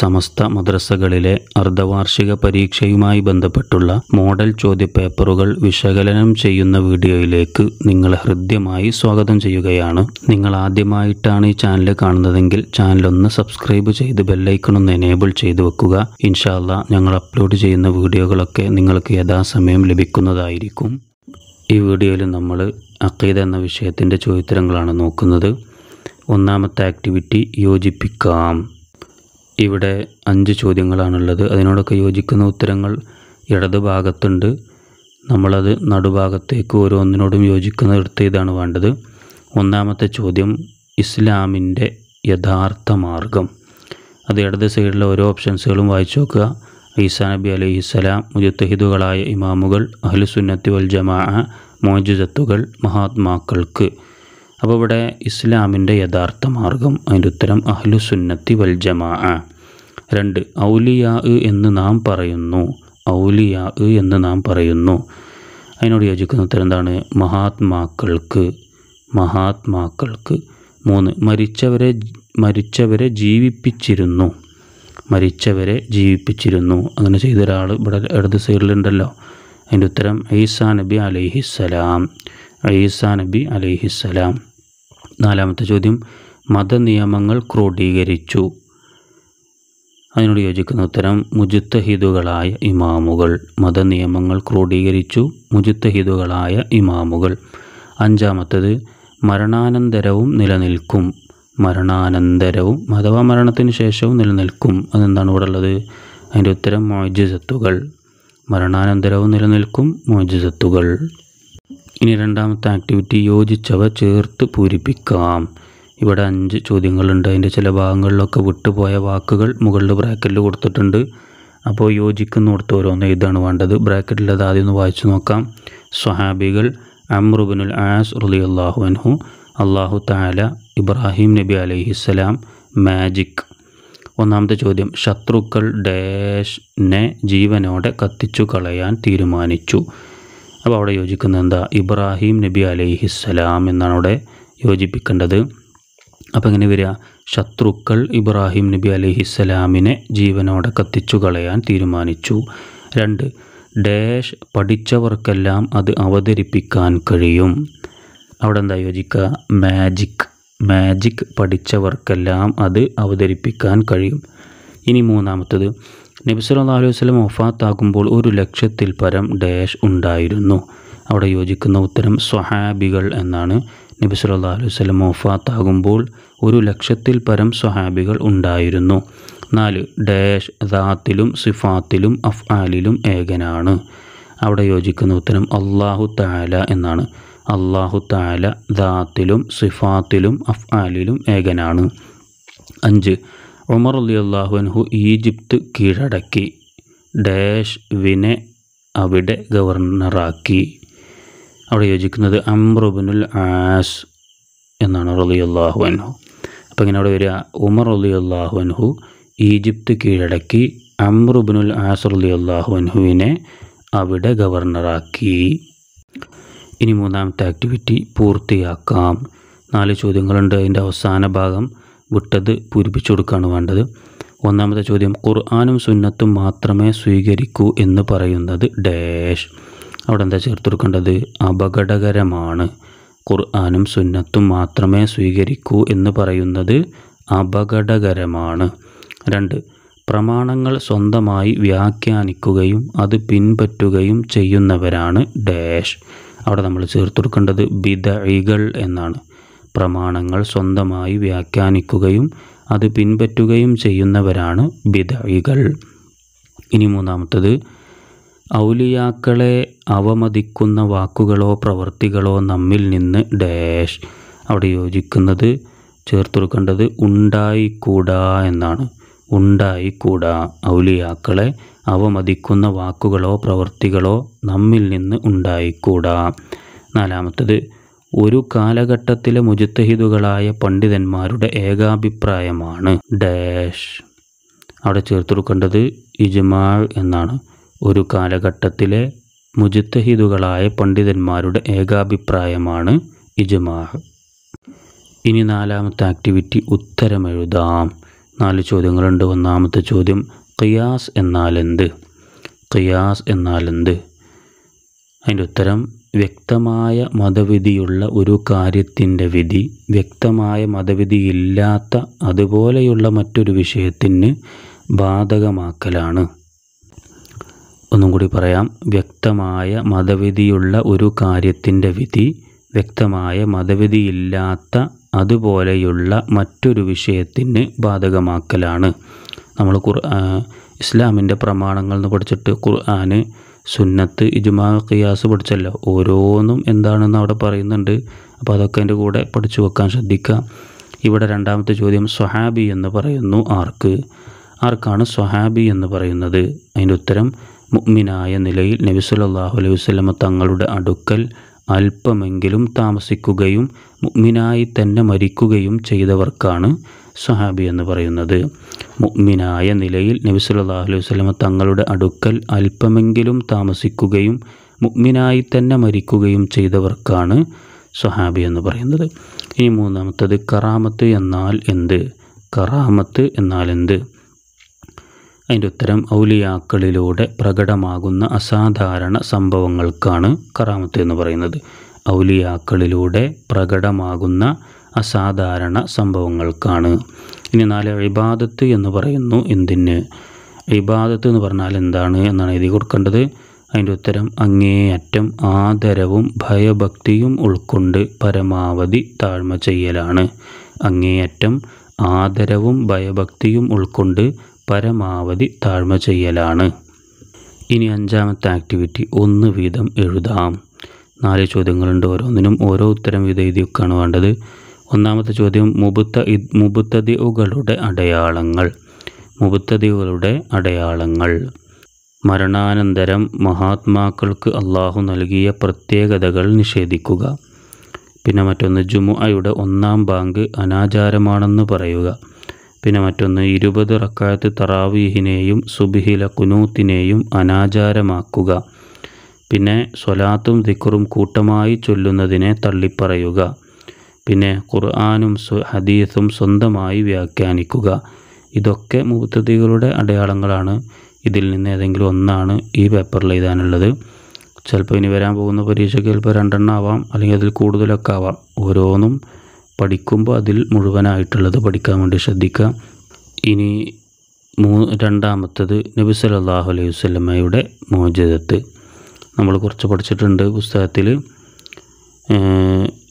സമസ്ത മദ്രസകളിലെ അർദ്ധവാർഷിക പരീക്ഷയുമായി ബന്ധപ്പെട്ടുള്ള മോഡൽ ചോദ്യപേപ്പറുകൾ വിശകലനം ചെയ്യുന്ന വീഡിയോയിലേക്ക് നിങ്ങളെ ഹൃദ്യമായി സ്വാഗതം ചെയ്യുകയാണ് നിങ്ങൾ ആദ്യമായിട്ടാണ് ഈ ചാനൽ കാണുന്നതെങ്കിൽ ചാനലൊന്ന് സബ്സ്ക്രൈബ് ചെയ്ത് ബെല്ലൈക്കണൊന്ന് എനേബിൾ ചെയ്തു വെക്കുക ഇൻഷാല്ല ഞങ്ങൾ അപ്ലോഡ് ചെയ്യുന്ന വീഡിയോകളൊക്കെ നിങ്ങൾക്ക് യഥാസമയം ലഭിക്കുന്നതായിരിക്കും ഈ വീഡിയോയിൽ നമ്മൾ അക്കീത എന്ന വിഷയത്തിൻ്റെ ചോദ്യത്തരങ്ങളാണ് നോക്കുന്നത് ഒന്നാമത്തെ ആക്ടിവിറ്റി യോജിപ്പിക്കാം ഇവിടെ അഞ്ച് ചോദ്യങ്ങളാണുള്ളത് അതിനോടൊക്കെ യോജിക്കുന്ന ഉത്തരങ്ങൾ ഇടത് ഭാഗത്തുണ്ട് നമ്മളത് നടുഭാഗത്തേക്ക് ഓരോന്നിനോടും യോജിക്കുന്ന എടുത്ത് ഇതാണ് വേണ്ടത് ഒന്നാമത്തെ ചോദ്യം ഇസ്ലാമിൻ്റെ യഥാർത്ഥ മാർഗം അത് ഇടത് സൈഡിലെ ഓരോ ഓപ്ഷൻസുകളും വായിച്ചു നോക്കുക ഈസാ നബി അലൈഹി സ്വലാം മുജത്തഹിദുകളായ ഇമാമുകൾ അഹ്ലുസുന്നത്തി വൽ ജമാ മോജുദത്തുകൾ മഹാത്മാക്കൾക്ക് അപ്പോൾ ഇവിടെ ഇസ്ലാമിൻ്റെ യഥാർത്ഥ മാർഗം അതിൻ്റെ ഉത്തരം അഹ്ലുസുന്നത്തി വൽ ജമാ രണ്ട് ഔലിയാ എന്ന് നാം പറയുന്നു ഔലിയാ എന്ന് നാം പറയുന്നു അതിനോട് യോജിക്കുന്ന ഉത്തരം എന്താണ് മഹാത്മാക്കൾക്ക് മഹാത്മാക്കൾക്ക് മൂന്ന് മരിച്ചവരെ മരിച്ചവരെ ജീവിപ്പിച്ചിരുന്നു മരിച്ചവരെ ജീവിപ്പിച്ചിരുന്നു അങ്ങനെ ചെയ്ത ഒരാൾ ഇവിടെ ഇടത് സൈഡിലുണ്ടല്ലോ അതിൻ്റെ ഉത്തരം ഐസാ നബി അലൈഹിസ്സലാം ഐസാ നബി അലൈഹിസ്സലാം നാലാമത്തെ ചോദ്യം മതനിയമങ്ങൾ ക്രോഡീകരിച്ചു അതിനോട് യോജിക്കുന്ന ഉത്തരം മുജിത്തഹിദുകളായ ഇമാമുകൾ മതനിയമങ്ങൾ ക്രോഡീകരിച്ചു മുജിത്തഹിദുകളായ ഇമാമുകൾ അഞ്ചാമത്തത് മരണാനന്തരവും നിലനിൽക്കും മരണാനന്തരവും അഥവാ മരണത്തിന് ശേഷവും നിലനിൽക്കും അതെന്താണ് ഇവിടെ ഉള്ളത് അതിൻ്റെ ഉത്തരം മോജിസത്തുകൾ മരണാനന്തരവും നിലനിൽക്കും മോജിസത്തുകൾ ഇനി രണ്ടാമത്തെ ആക്ടിവിറ്റി യോജിച്ചവ ചേർത്ത് പൂരിപ്പിക്കാം ഇവിടെ അഞ്ച് ചോദ്യങ്ങളുണ്ട് അതിൻ്റെ ചില ഭാഗങ്ങളിലൊക്കെ വിട്ടുപോയ വാക്കുകൾ മുകളിൽ ബ്രാക്കറ്റിൽ കൊടുത്തിട്ടുണ്ട് അപ്പോൾ യോജിക്കുന്നിടത്ത് ഓരോന്ന് ഇതാണ് വേണ്ടത് ബ്രാക്കറ്റിൽ അത് ആദ്യം ഒന്ന് വായിച്ചു നോക്കാം സ്വഹാബികൾ അമ്രുബിനുൽ ആസ് റുലി അള്ളാഹു അൻഹു അള്ളാഹു താല ഇബ്രാഹിം നബി അലൈഹി സ്വലാം മാജിക് ഒന്നാമത്തെ ചോദ്യം ശത്രുക്കൾ ഡേഷിനെ ജീവനോടെ കത്തിച്ചു കളയാൻ തീരുമാനിച്ചു അപ്പോൾ അവിടെ യോജിക്കുന്നത് എന്താ ഇബ്രാഹിം നബി അലൈഹിസ്സലാം എന്നാണ് അവിടെ യോജിപ്പിക്കേണ്ടത് അപ്പം എങ്ങനെ വരിക ശത്രുക്കൾ ഇബ്രാഹിം നബി അലഹിസ്സലാമിനെ ജീവനോടെ കത്തിച്ചു കളയാൻ തീരുമാനിച്ചു രണ്ട് ഡാഷ് പഠിച്ചവർക്കെല്ലാം അത് അവതരിപ്പിക്കാൻ കഴിയും അവിടെ എന്താ യോജിക്കുക മാജിക് മാജിക് പഠിച്ചവർക്കെല്ലാം അത് അവതരിപ്പിക്കാൻ കഴിയും ഇനി മൂന്നാമത്തത് നബിസ്വല്ലാ അലൈഹി വസ്ലം ഒഫാത്താകുമ്പോൾ ഒരു ലക്ഷത്തിൽ പരം ഡാഷ് ഉണ്ടായിരുന്നു അവിടെ യോജിക്കുന്ന ഉത്തരം സ്വഹാബികൾ എന്നാണ് നബി സല്ലാ അലുവല്ലം വഫാത്താകുമ്പോൾ ഒരു ലക്ഷത്തിൽ പരം സ്വഹാബികൾ ഉണ്ടായിരുന്നു നാല് ഡാഷ് ദാത്തിലും സിഫാത്തിലും അഫ്ആലിലും ഏകനാണ് അവിടെ യോജിക്കുന്ന ഉത്തരം അള്ളാഹു താല എന്നാണ് അള്ളാഹു താല ദാത്തിലും സിഫാത്തിലും അഫ്ആലിലും ഏകനാണ് അഞ്ച് ഉമർ അലി അള്ളാഹുഅൻഹു ഈജിപ്ത് കീഴടക്കി ഡാഷ് വിനെ അവിടെ ഗവർണറാക്കി അവിടെ യോജിക്കുന്നത് അമ്രുബിനുൽ ആസ് എന്നാണ് റലി അള്ളാഹു അൻഹു അപ്പോൾ ഇങ്ങനെ അവിടെ വരിക ഉമർ റലി അള്ളാഹു അൻഹു ഈജിപ്ത് കീഴടക്കി അമ്രുബിനുൽ ആസ് റലി അള്ളാഹു അൻഹുവിനെ അവിടെ ഗവർണറാക്കി ഇനി മൂന്നാമത്തെ ആക്ടിവിറ്റി പൂർത്തിയാക്കാം നാല് ചോദ്യങ്ങളുണ്ട് അതിൻ്റെ അവസാന ഭാഗം വിട്ടത് പൂരിപ്പിച്ചു കൊടുക്കുകയാണ് വേണ്ടത് ഒന്നാമത്തെ ചോദ്യം ഖുർആാനും സുന്നത്തും മാത്രമേ സ്വീകരിക്കൂ എന്ന് പറയുന്നത് ഡാഷ് അവിടെ എന്താ ചേർത്ത് കൊടുക്കേണ്ടത് അപകടകരമാണ് ഖുർആാനും സുന്നത്തും മാത്രമേ സ്വീകരിക്കൂ എന്ന് പറയുന്നത് അപകടകരമാണ് രണ്ട് പ്രമാണങ്ങൾ സ്വന്തമായി വ്യാഖ്യാനിക്കുകയും അത് പിൻപറ്റുകയും ചെയ്യുന്നവരാണ് ഡാഷ് അവിടെ നമ്മൾ ചേർത്ത് കൊടുക്കേണ്ടത് ബിദഴികൾ എന്നാണ് പ്രമാണങ്ങൾ സ്വന്തമായി വ്യാഖ്യാനിക്കുകയും അത് പിൻപറ്റുകയും ചെയ്യുന്നവരാണ് ബിദഴികൾ ഇനി മൂന്നാമത്തത് ഔലിയാക്കളെ അവമതിക്കുന്ന വാക്കുകളോ പ്രവൃത്തികളോ നമ്മിൽ നിന്ന് ഡാഷ് അവിടെ യോജിക്കുന്നത് ചേർത്തൊടുക്കേണ്ടത് ഉണ്ടായിക്കൂടാ എന്നാണ് ഉണ്ടായിക്കൂടാ ഔലിയാക്കളെ അവമതിക്കുന്ന വാക്കുകളോ പ്രവൃത്തികളോ നമ്മിൽ നിന്ന് ഉണ്ടായിക്കൂടാ നാലാമത്തത് ഒരു കാലഘട്ടത്തിലെ മുജത്തഹിദുകളായ പണ്ഡിതന്മാരുടെ ഏകാഭിപ്രായമാണ് ഡാഷ് അവിടെ ചേർത്തൊടുക്കേണ്ടത് ഇജ്മാൾ എന്നാണ് ഒരു കാലഘട്ടത്തിലെ മുജിത്തഹിദുകളായ പണ്ഡിതന്മാരുടെ ഏകാഭിപ്രായമാണ് ഇജ്മാഹ് ഇനി നാലാമത്തെ ആക്ടിവിറ്റി ഉത്തരമെഴുതാം നാല് ചോദ്യങ്ങളുണ്ട് ഒന്നാമത്തെ ചോദ്യം ഖിയാസ് എന്നാലെന്ത് ഖിയാസ് എന്നാലെന്ത് അതിൻ്റെ ഉത്തരം വ്യക്തമായ മതവിധിയുള്ള ഒരു കാര്യത്തിൻ്റെ വിധി വ്യക്തമായ മതവിധിയില്ലാത്ത അതുപോലെയുള്ള മറ്റൊരു വിഷയത്തിന് ബാധകമാക്കലാണ് ഒന്നും കൂടി പറയാം വ്യക്തമായ മതവിധിയുള്ള ഒരു കാര്യത്തിൻ്റെ വിധി വ്യക്തമായ മതവിധിയില്ലാത്ത അതുപോലെയുള്ള മറ്റൊരു വിഷയത്തിന് ബാധകമാക്കലാണ് നമ്മൾ ഖുർ ഇസ്ലാമിൻ്റെ പ്രമാണങ്ങൾ എന്ന് പഠിച്ചിട്ട് ഖുർആന് സുന്നത്ത് ഇജ്മാ ഖിയാസ് പഠിച്ചല്ലോ ഓരോന്നും എന്താണെന്ന് അവിടെ പറയുന്നുണ്ട് അപ്പോൾ അതൊക്കെ എൻ്റെ കൂടെ പഠിച്ചു വെക്കാൻ ശ്രദ്ധിക്കുക ഇവിടെ രണ്ടാമത്തെ ചോദ്യം സ്വഹാബി എന്ന് പറയുന്നു ആർക്ക് ആർക്കാണ് സ്വഹാബി എന്ന് പറയുന്നത് അതിൻ്റെ ഉത്തരം മുഗ്മിനായ നിലയിൽ നബി സല്ലല്ലാഹു അലൈഹി വസല്ലമ തങ്ങളുടെ അടുക്കൽ അല്പമെങ്കിലും താമസിക്കുകയും മുഗ്മിനായി തന്നെ മരിക്കുകയും ചെയ്തവർക്കാണ് സഹാബി എന്ന് പറയുന്നത് മുഗ്മിനായ നിലയിൽ നബി സല്ലല്ലാഹു അലൈഹി വസല്ലമ തങ്ങളുടെ അടുക്കൽ അല്പമെങ്കിലും താമസിക്കുകയും മുഗ്മിനായി തന്നെ മരിക്കുകയും ചെയ്തവർക്കാണ് സഹാബി എന്ന് പറയുന്നത് ഇനി മൂന്നാമത്തത് കറാമത്ത് എന്നാൽ എന്ത് കറാമത്ത് എന്നാൽ എന്ത് അതിൻ്റെ ഉത്തരം ഔലിയാക്കളിലൂടെ പ്രകടമാകുന്ന അസാധാരണ സംഭവങ്ങൾക്കാണ് കറാമത്ത് എന്ന് പറയുന്നത് ഔലിയാക്കളിലൂടെ പ്രകടമാകുന്ന അസാധാരണ സംഭവങ്ങൾക്കാണ് ഇനി നാല് ഇബാദത്ത് എന്ന് പറയുന്നു എന്തിന് ഇബാദത്ത് എന്ന് പറഞ്ഞാൽ എന്താണ് എന്നാണ് എഴുതി കൊടുക്കേണ്ടത് അതിൻ്റെ ഉത്തരം അങ്ങേയറ്റം ആദരവും ഭയഭക്തിയും ഉൾക്കൊണ്ട് പരമാവധി താഴ്മ ചെയ്യലാണ് അങ്ങേയറ്റം ആദരവും ഭയഭക്തിയും ഉൾക്കൊണ്ട് പരമാവധി താഴ്മ ചെയ്യലാണ് ഇനി അഞ്ചാമത്തെ ആക്ടിവിറ്റി ഒന്ന് വീതം എഴുതാം നാല് ചോദ്യങ്ങളുണ്ട് ഓരോന്നിനും ഓരോ ഉത്തരം വീതം എഴുതിയൊക്കെയാണ് വേണ്ടത് ഒന്നാമത്തെ ചോദ്യം മുബുത്ത മുബുത്തതികളുടെ അടയാളങ്ങൾ മുബുത്തതികളുടെ അടയാളങ്ങൾ മരണാനന്തരം മഹാത്മാക്കൾക്ക് അള്ളാഹു നൽകിയ പ്രത്യേകതകൾ നിഷേധിക്കുക പിന്നെ മറ്റൊന്ന് ജുമുഅയുടെ ഒന്നാം ബാങ്ക് അനാചാരമാണെന്ന് പറയുക പിന്നെ മറ്റൊന്ന് ഇരുപത് റക്കായത്ത് തറാവീഹിനെയും സുബിഹില കുനൂത്തിനെയും അനാചാരമാക്കുക പിന്നെ സ്വലാത്തും ദിക്റും കൂട്ടമായി ചൊല്ലുന്നതിനെ തള്ളിപ്പറയുക പിന്നെ ഖുർആാനും ഹദീസും സ്വന്തമായി വ്യാഖ്യാനിക്കുക ഇതൊക്കെ മുത്തതികളുടെ അടയാളങ്ങളാണ് ഇതിൽ നിന്ന് ഏതെങ്കിലും ഒന്നാണ് ഈ പേപ്പറിൽ എഴുതാനുള്ളത് ചിലപ്പോൾ ഇനി വരാൻ പോകുന്ന പരീക്ഷയ്ക്ക് ചിലപ്പോൾ രണ്ടെണ്ണം ആവാം അല്ലെങ്കിൽ അതിൽ കൂടുതലൊക്കെ ആവാം ഓരോന്നും പഠിക്കുമ്പോൾ അതിൽ മുഴുവനായിട്ടുള്ളത് പഠിക്കാൻ വേണ്ടി ശ്രദ്ധിക്കുക ഇനി മൂ രണ്ടാമത്തത് നബി സല്ലാഹു അലൈഹി വല്ലമ്മയുടെ മോചിതത്ത് നമ്മൾ കുറച്ച് പഠിച്ചിട്ടുണ്ട് പുസ്തകത്തിൽ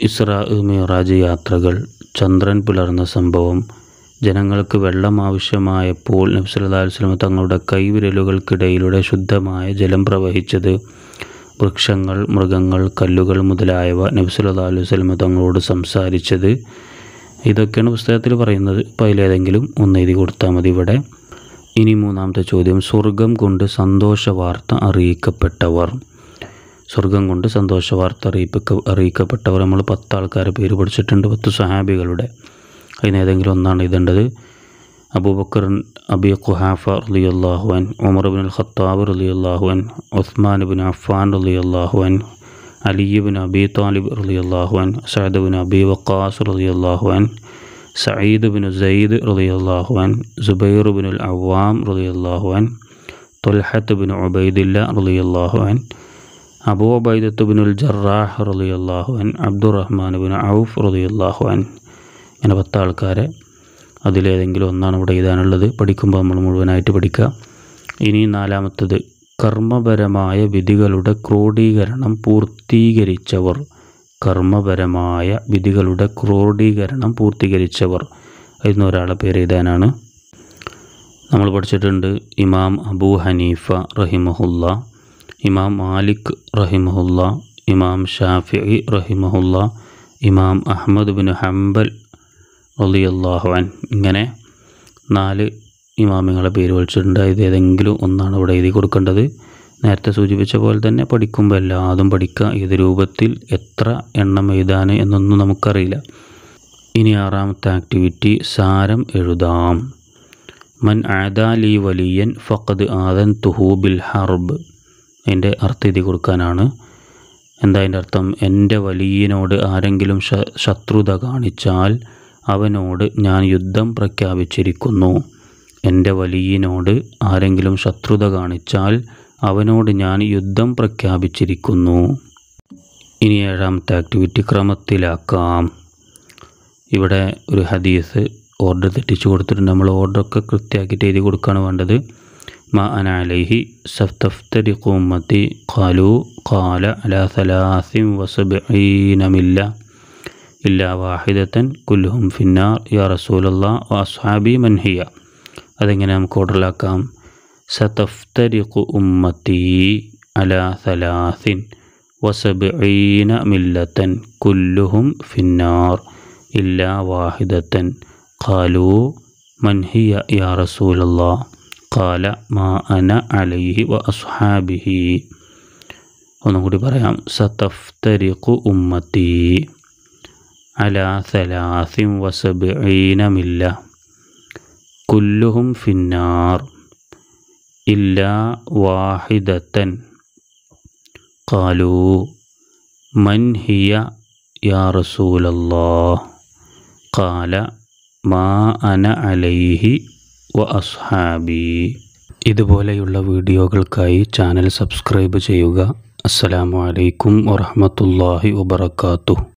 ഇസ്രാ മിറാജ് യാത്രകൾ ചന്ദ്രൻ പുലർന്ന സംഭവം ജനങ്ങൾക്ക് വെള്ളം ആവശ്യമായപ്പോൾ നബ്സല്ലാ വസ്ലമ തങ്ങളുടെ കൈവിരലുകൾക്കിടയിലൂടെ ശുദ്ധമായ ജലം പ്രവഹിച്ചത് വൃക്ഷങ്ങൾ മൃഗങ്ങൾ കല്ലുകൾ മുതലായവ നബ്സുല്ലാ അലൈഹി തങ്ങളോട് സംസാരിച്ചത് ഇതൊക്കെയാണ് പുസ്തകത്തിൽ പറയുന്നത് ഇപ്പോൾ അതിലേതെങ്കിലും ഒന്ന് എഴുതി കൊടുത്താൽ മതി ഇവിടെ ഇനി മൂന്നാമത്തെ ചോദ്യം സ്വർഗം കൊണ്ട് സന്തോഷ വാർത്ത അറിയിക്കപ്പെട്ടവർ സ്വർഗം കൊണ്ട് സന്തോഷ വാർത്ത അറിയിപ്പിക്ക അറിയിക്കപ്പെട്ടവർ നമ്മൾ പത്ത് ആൾക്കാരെ പേര് പഠിച്ചിട്ടുണ്ട് പത്ത് സഹാബികളുടെ അതിന് ഏതെങ്കിലും ഒന്നാണ് എഴുതേണ്ടത് അബൂബക്കർ അബി ഖുഹാഫ റലിയല്ലാഹുവൻ ഉമർബിൻ അൽ ഖത്താബ് റലിയല്ലാഹുവൻ ഉസ്മാൻ ബിൻ അഫ്ഫാൻ റലിയല്ലാഹുവൻ അലിബിൻ അബി താലിബ് റലിയല്ലാഹുവൻ സയ്ദ് ബിൻ അബി വക്കാസ് റലിയല്ലാഹുവൻ സയ്ദ് ബിൻ സയ്ദ് റലിയല്ലാഹുവൻ സുബൈർ ബിൻ അൽ അവാം റലിയല്ലാഹുവൻ തുൽഹത്ത് ബിൻ ഉബൈദില്ല റലിയല്ലാഹുവൻ Abu Ubaidat bin ul Jarrah റലിയല്ലാഹുവൻ അബ്ദുറഹ്മാൻ ബിൻ ഔഫ് റലിയല്ലാഹുവൻ അങ്ങനെ പത്ത് ആൾക്കാരെ അതിലേതെങ്കിലും ഒന്നാണ് ഇവിടെ എഴുതാനുള്ളത് പഠിക്കുമ്പോൾ നമ്മൾ മുഴുവനായിട്ട് പഠിക്കുക ഇനി നാലാമത്തത് കർമ്മപരമായ വിധികളുടെ ക്രോഡീകരണം പൂർത്തീകരിച്ചവർ കർമ്മപരമായ വിധികളുടെ ക്രോഡീകരണം പൂർത്തീകരിച്ചവർ എന്നൊരാളെ പേര് എഴുതാനാണ് നമ്മൾ പഠിച്ചിട്ടുണ്ട് ഇമാം അബൂ ഹനീഫ റഹിമഹുല്ല ഇമാം മാലിക് റഹിമഹുല്ല ഇമാം ഷാഫി റഹിമഹുല്ല ഇമാം അഹമ്മദ് ബിൻ ഹംബൽ അലിയല്ലാഹുവാൻ ഇങ്ങനെ നാല് ഇമാമിങ്ങളെ പേര് വിളിച്ചിട്ടുണ്ട് ഇത് ഏതെങ്കിലും ഒന്നാണ് ഇവിടെ എഴുതി കൊടുക്കേണ്ടത് നേരത്തെ സൂചിപ്പിച്ച പോലെ തന്നെ പഠിക്കുമ്പോൾ എല്ലാതും പഠിക്കുക ഏത് രൂപത്തിൽ എത്ര എണ്ണം എഴുതാൻ എന്നൊന്നും നമുക്കറിയില്ല ഇനി ആറാമത്തെ ആക്ടിവിറ്റി സാരം എഴുതാം മൻ ആദാലി വലിയൻ ഫഖദ് ആദൻ തുഹു ബിൽ ഹർബ് എൻ്റെ അർത്ഥം എഴുതി കൊടുക്കാനാണ് എന്താ അതിൻ്റെ അർത്ഥം എൻ്റെ വലിയനോട് ആരെങ്കിലും ശത്രുത കാണിച്ചാൽ അവനോട് ഞാൻ യുദ്ധം പ്രഖ്യാപിച്ചിരിക്കുന്നു എൻ്റെ വലിയനോട് ആരെങ്കിലും ശത്രുത കാണിച്ചാൽ അവനോട് ഞാൻ യുദ്ധം പ്രഖ്യാപിച്ചിരിക്കുന്നു ഇനി ഏഴാമത്തെ ആക്ടിവിറ്റി ക്രമത്തിലാക്കാം ഇവിടെ ഒരു ഹദീസ് ഓർഡർ തെറ്റിച്ചു കൊടുത്തിട്ടുണ്ട് നമ്മൾ ഓർഡറൊക്കെ കൃത്യമാക്കിയിട്ട് എഴുതി കൊടുക്കുകയാണ് വേണ്ടത് മാ അനാലഹി സഫ്തഫ്തരി കുമ്മത്തി ഖാലു ഖാല അല സലാസിം വസുബീനമില്ല ഇല്ലാ വാഹിദത്തൻ കുല്ലുഹും ഫിന്നാർ യാ റസൂലല്ലാ വാസ്ഹാബി മൻഹിയ അതെങ്ങനെ നമുക്ക് ഓർഡറിലാക്കാം സതഫ്തരിഖു ഉമ്മത്തി അല സലാസിൻ വസബീന മില്ലത്തൻ കുല്ലുഹും ഫിന്നാർ ഇല്ലാ വാഹിദത്തൻ ഖാലു മൻഹിയ യാ റസൂലല്ലാ ഖാല മാ അന അലൈഹി വ അസ്ഹാബിഹി ഒന്നും കൂടി പറയാം സതഫ്തരിഖു ഉമ്മത്തി على ثلاث وسبعين ملة كلهم في النار إلا واحدة قالوا من هي يا رسول الله قال ما أنا عليه وأصحابي ഇതുപോലെയുള്ള വീഡിയോകൾക്കായി ചാനൽ സബ്സ്ക്രൈബ് ചെയ്യുക അസ്സലാമു അലൈക്കും വറഹമത്തല്ലാഹി വബർക്കാത്തു